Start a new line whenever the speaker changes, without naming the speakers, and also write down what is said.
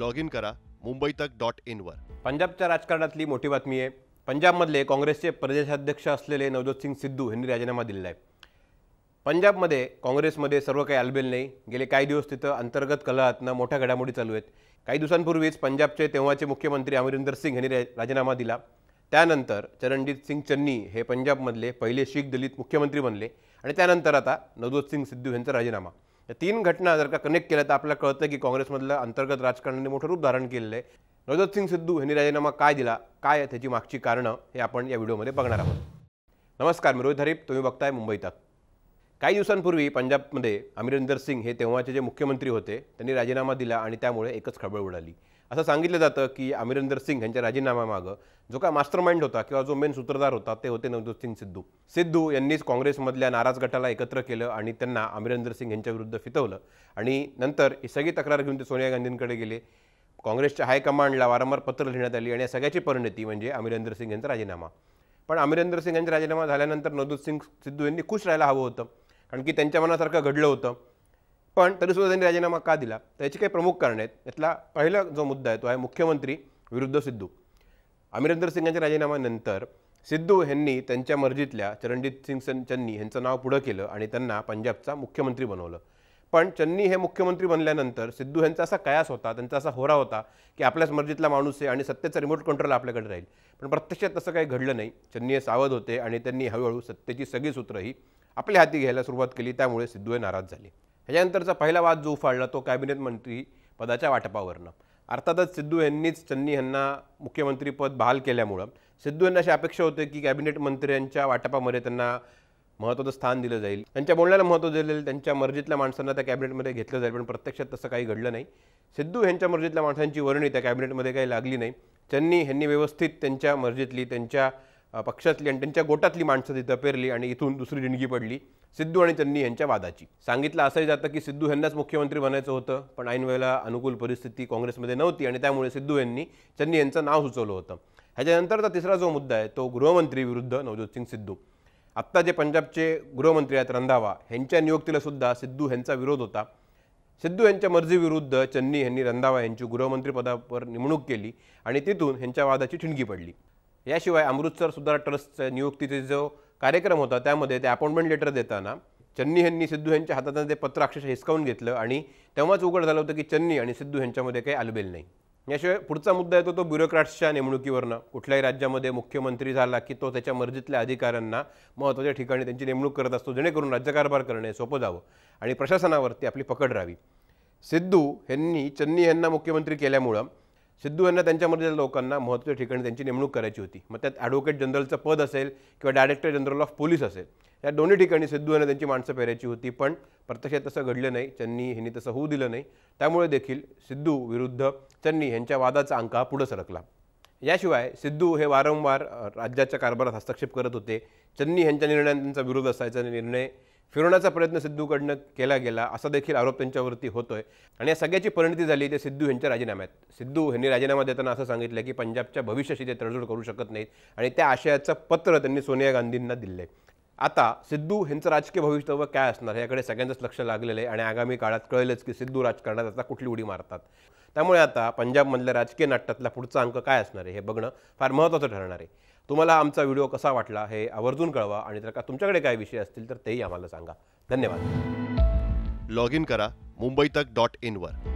log in करा मुंबई तक dot इनवर पंजाबच्या राजकारणातली मोठी बातमी आहे पंजाबमधले काँग्रेसचे प्रदेशाध्यक्ष असलेले नवजोत सिंग सिद्धू यांनी राजीनामा दिलेला आहे पंजाबमध्ये काँग्रेसमध्ये सर्व काही आलबेल नाही गेले काही दिवस तिथं अंतर्गत कलहातनं मोठ्या घडामोडी चालू आहेत काही दिवसांपूर्वीच पंजाबचे तेव्हाचे मुख्यमंत्री अमरिंदर सिंग यांनी राजीनामा दिला त्यानंतर चरणजीत सिंग चन्नी हे पंजाबमधले पहिले शीख दलित मुख्यमंत्री बनले आणि त्यानंतर आता नवजोत सिंग सिद्धू यांचा राजीनामा या तीन घटना जर का कनेक्ट केल्या तर आपल्याला कळतं की काँग्रेसमधलं अंतर्गत राजकारणाने मोठं रूप धारण केलेलं आहे नवजोत सिंग सिद्धू यांनी राजीनामा काय दिला काय त्याची मागची कारणं हे आपण या व्हिडिओमध्ये बघणार आहोत नमस्कार मी रोहित हरीप तुम्ही बघताय मुंबईतात काही दिवसांपूर्वी पंजाबमध्ये अमरिंदर सिंग हे तेव्हाचे जे मुख्यमंत्री होते त्यांनी राजीनामा दिला आणि त्यामुळे एकच खळबळ उडाली असं सांगितलं जातं की अमरिंदर सिंग यांच्या राजीनाम्यामागं जो काय मास्टरमाइंड होता किंवा जो मेन सूत्रधार होता ते होते नवज्योत सिंग सिद्धू सिद्धू यांनीच काँग्रेसमधल्या नाराज गटाला एकत्र केलं आणि त्यांना अमरिंदर सिंग यांच्याविरुद्ध फितवलं आणि नंतर ही सगळी तक्रार घेऊन ते सोनिया गांधींकडे गेले काँग्रेसच्या हायकमांडला वारंवार पत्र लिहिण्यात आली आणि या सगळ्याची परिणती म्हणजे अमरिंदर सिंग यांचा राजीनामा पण अमरिंदर सिंग यांचा राजीनामा झाल्यानंतर नवज्योत सिंग सिद्धू यांनी खुश राहायला हवं होतं कारण की त्यांच्या मनासारखं घडलं होतं पण तरीसुद्धा त्यांनी राजीनामा का दिला तर काही प्रमुख कारणं आहेत यातला पहिला जो मुद्दा आहे तो आहे मुख्यमंत्री विरुद्ध सिद्धू अमरिंदर सिंग यांच्या राजीनाम्यानंतर सिद्धू यांनी त्यांच्या मर्जीतल्या चरणजीत सिंग चन्नी यांचं नाव पुढं केलं आणि त्यांना पंजाबचा मुख्यमंत्री बनवलं पण चन्नी हे मुख्यमंत्री बनल्यानंतर सिद्धू यांचा असा कयास होता त्यांचा असा होरा होता की आपल्याच मर्जीतला माणूस आहे आणि सत्तेचा रिमोट कंट्रोल आपल्याकडे राहील पण प्रत्यक्षात तसं काही घडलं नाही चन्नी हे सावध होते आणि त्यांनी हळूहळू सत्तेची सगळी सूत्रं ही आपल्या हाती घ्यायला सुरुवात केली त्यामुळे सिद्धूए नाराज झाले ह्याच्यानंतरचा पहिला वाद जो उफाळला तो कॅबिनेट मंत्री पदाच्या वाटपावरनं अर्थातच सिद्धू यांनीच चन्नी यांना मुख्यमंत्रीपद बहाल केल्यामुळं सिद्धू यांना अशी अपेक्षा होते की कॅबिनेट मंत्र्यांच्या वाटपामध्ये त्यांना महत्त्वाचं स्थान दिलं जाईल त्यांच्या बोलण्याला महत्त्व दिलं जाईल त्यांच्या मर्जीतल्या माणसांना त्या कॅबिनेटमध्ये घेतलं जाईल पण प्रत्यक्षात तसं काही घडलं नाही सिद्धू यांच्या मर्जीतल्या माणसांची वर्णी त्या कॅबिनेटमध्ये काही लागली नाही चन्नी ह्यांनी व्यवस्थित त्यांच्या मर्जीतली त्यांच्या पक्षातली आणि त्यांच्या गोटातली माणसं तिथं पेरली आणि इथून दुसरी डिणगी पडली सिद्धू आणि चन्नी यांच्या वादाची सांगितलं असंही जातं की सिद्धू यांनाच मुख्यमंत्री बनायचं होतं पण ऐन वेळेला अनुकूल परिस्थिती काँग्रेसमध्ये नव्हती आणि त्यामुळे सिद्धू यांनी चन्नी यांचं नाव सुचवलं होतं ह्याच्यानंतरचा तिसरा जो मुद्दा आहे तो गृहमंत्री विरुद्ध नवज्योत सिंग सिद्धू आत्ता जे पंजाबचे गृहमंत्री आहेत रंधावा यांच्या नियुक्तीला सुद्धा सिद्धू यांचा विरोध होता सिद्धू यांच्या मर्जीविरुद्ध चन्नी यांनी रंधावा यांची गृहमंत्रीपदावर नेमणूक केली आणि तिथून यांच्या वादाची ठिणगी पडली याशिवाय अमृतसर सुधार ट्रस्टच्या नियुक्तीचे जो कार्यक्रम होता त्यामध्ये ते अपॉइंटमेंट लेटर देताना चन्नी यांनी सिद्धू यांच्या हातातून ते पत्र अक्षरशः हिसकावून घेतलं आणि तेव्हाच उघड झालं होतं की चन्नी आणि सिद्धू यांच्यामध्ये काही अलबेल नाही याशिवाय पुढचा मुद्दा येतो तो ब्युरोक्रॅट्सच्या नेमणुकीवरनं कुठल्याही राज्यामध्ये मुख्यमंत्री झाला की तो त्याच्या मर्जीतल्या अधिकाऱ्यांना महत्त्वाच्या ठिकाणी त्यांची नेमणूक करत असतो जेणेकरून राज्यकारभार करणे सोपं जावं आणि प्रशासनावरती आपली पकड राहावी सिद्धू यांनी चन्नी यांना मुख्यमंत्री केल्यामुळं सिद्धू यांना त्यांच्यामधल्या लोकांना महत्त्वाच्या ठिकाणी त्यांची नेमणूक करायची होती मग त्यात ॲडव्होकेट जनरलचं पद असेल किंवा डायरेक्टर जनरल ऑफ पोलीस असेल या दोन्ही ठिकाणी सिद्धू यांना त्यांची माणसं पेरायची होती पण प्रत्यक्षात तसं घडलं नाही चन्नी ह्यांनी तसं होऊ दिलं नाही त्यामुळे देखील सिद्धू विरुद्ध चन्नी यांच्या वादाचा अंक हा पुढं सरकला याशिवाय सिद्धू हे वारंवार राज्याच्या कारभारात हस्तक्षेप करत होते चन्नी यांच्या निर्णयांचा विरोध असायचा निर्णय फिरवण्याचा प्रयत्न सिद्धूकडनं केला गेला असा देखील आरोप त्यांच्यावरती होतोय आणि या सगळ्याची परिणती झाली ते सिद्धू यांच्या राजीनाम्यात सिद्धू यांनी राजीनामा देताना असं सांगितलं की पंजाबच्या भविष्याशी ते तडजोड करू शकत नाहीत आणि त्या आशयाचं पत्र त्यांनी सोनिया गांधींना दिलं आहे आता सिद्धू ह्यांचं राजकीय भविष्यत्व काय असणार याकडे सगळ्यांचंच लक्ष लागलेलं आहे आणि आगामी काळात कळेलच की सिद्धू राजकारणात आता कुठली उडी मारतात त्यामुळे आता पंजाबमधल्या राजकीय नाट्यातला पुढचा अंक काय असणार आहे हे बघणं फार महत्त्वाचं ठरणार आहे तुम्हाला आमचा व्हिडिओ कसा वाटला हे आवर्जून कळवा आणि जर का तुमच्याकडे काय विषय असतील तर तेही आम्हाला सांगा धन्यवाद लॉग इन करा मुंबई तक डॉट इनवर